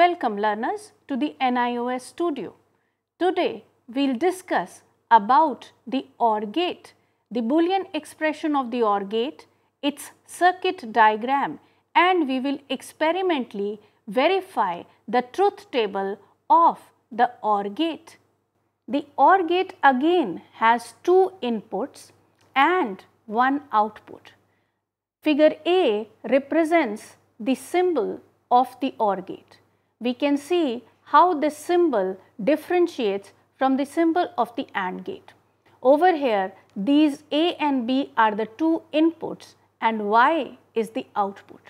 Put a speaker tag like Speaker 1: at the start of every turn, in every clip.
Speaker 1: Welcome learners to the NIOS studio. Today we will discuss about the OR gate, the boolean expression of the OR gate, its circuit diagram and we will experimentally verify the truth table of the OR gate. The OR gate again has two inputs and one output. Figure A represents the symbol of the OR gate we can see how this symbol differentiates from the symbol of the AND gate. Over here, these A and B are the two inputs and Y is the output.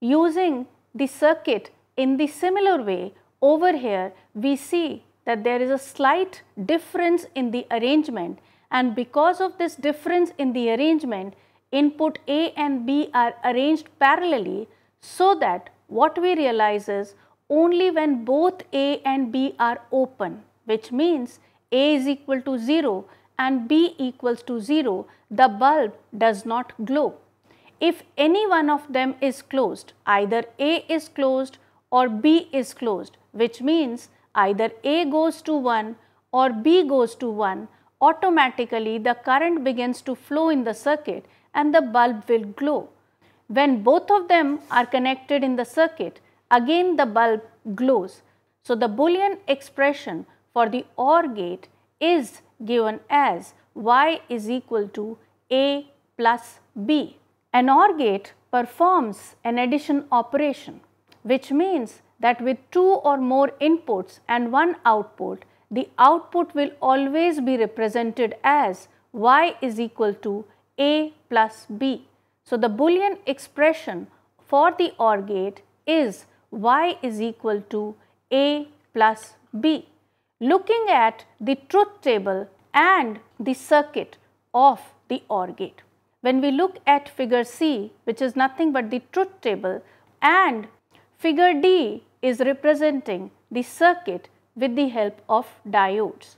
Speaker 1: Using the circuit in the similar way, over here we see that there is a slight difference in the arrangement and because of this difference in the arrangement, input A and B are arranged parallelly so that what we realize is only when both A and B are open which means A is equal to 0 and B equals to 0 the bulb does not glow. If any one of them is closed either A is closed or B is closed which means either A goes to 1 or B goes to 1 automatically the current begins to flow in the circuit and the bulb will glow. When both of them are connected in the circuit again the bulb glows. So, the Boolean expression for the OR gate is given as y is equal to a plus b. An OR gate performs an addition operation which means that with two or more inputs and one output, the output will always be represented as y is equal to a plus b. So, the Boolean expression for the OR gate is y is equal to a plus b. Looking at the truth table and the circuit of the OR gate. When we look at figure C which is nothing but the truth table and figure D is representing the circuit with the help of diodes.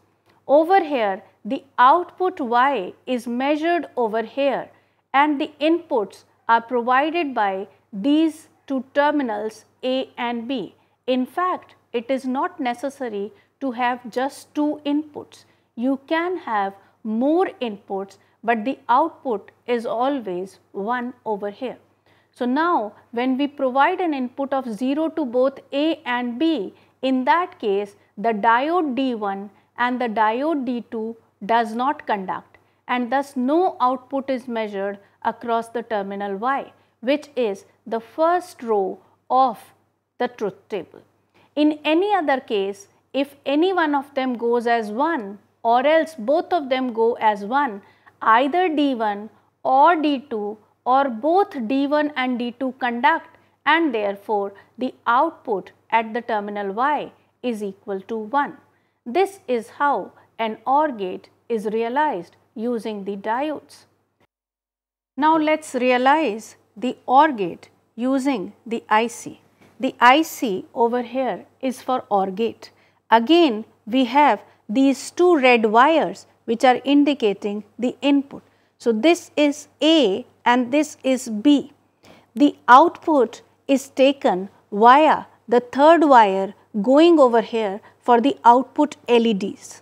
Speaker 1: Over here the output Y is measured over here and the inputs are provided by these to terminals A and B. In fact, it is not necessary to have just two inputs. You can have more inputs, but the output is always 1 over here. So now when we provide an input of 0 to both A and B, in that case the diode D1 and the diode D2 does not conduct and thus no output is measured across the terminal Y which is the first row of the truth table. In any other case, if any one of them goes as 1 or else both of them go as 1, either D1 or D2 or both D1 and D2 conduct and therefore the output at the terminal Y is equal to 1. This is how an OR gate is realized using the diodes. Now let's realize the OR gate using the IC. The IC over here is for OR gate. Again we have these two red wires which are indicating the input. So this is A and this is B. The output is taken via the third wire going over here for the output LEDs.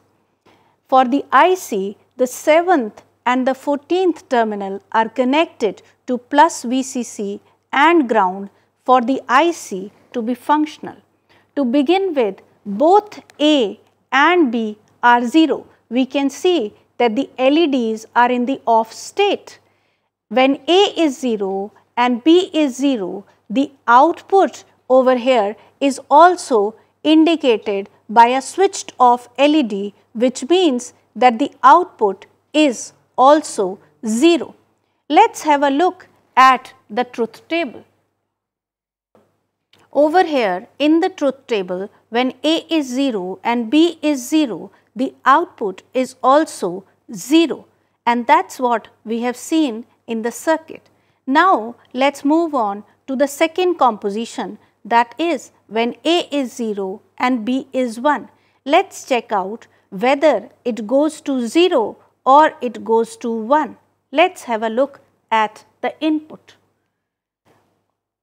Speaker 1: For the IC, the seventh and the 14th terminal are connected to plus VCC and ground for the IC to be functional. To begin with, both A and B are 0. We can see that the LEDs are in the off state. When A is 0 and B is 0, the output over here is also indicated by a switched off LED which means that the output is also 0. Let's have a look at the truth table. Over here in the truth table when A is 0 and B is 0 the output is also 0 and that's what we have seen in the circuit. Now let's move on to the second composition that is when A is 0 and B is 1. Let's check out whether it goes to 0 or it goes to 1. Let's have a look at the input.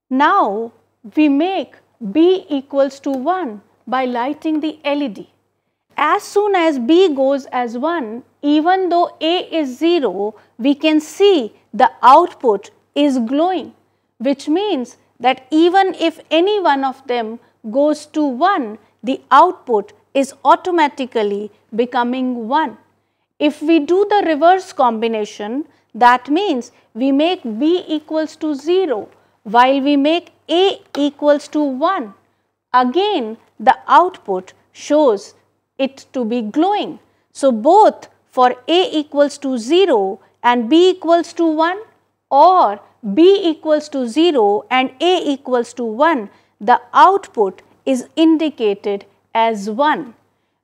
Speaker 1: Now we make B equals to 1 by lighting the LED. As soon as B goes as 1, even though A is 0, we can see the output is glowing, which means that even if any one of them goes to 1, the output is automatically becoming 1. If we do the reverse combination, that means we make B equals to 0 while we make A equals to 1. Again, the output shows it to be glowing. So, both for A equals to 0 and B equals to 1 or B equals to 0 and A equals to 1, the output is indicated as 1.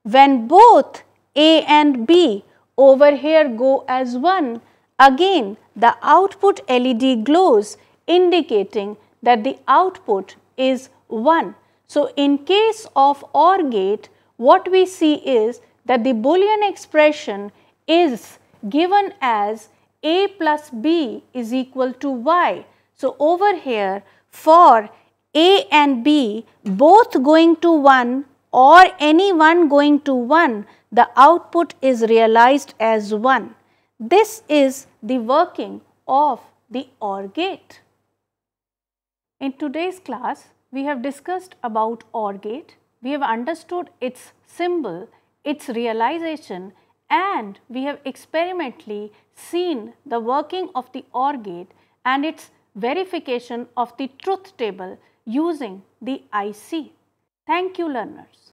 Speaker 1: When both A and B over here go as 1. Again the output LED glows indicating that the output is 1. So in case of OR gate what we see is that the boolean expression is given as a plus b is equal to y. So over here for a and b both going to 1 or any one going to 1, the output is realized as 1. This is the working of the OR gate. In today's class, we have discussed about OR gate, we have understood its symbol, its realization and we have experimentally seen the working of the OR gate and its verification of the truth table using the IC. Thank you learners.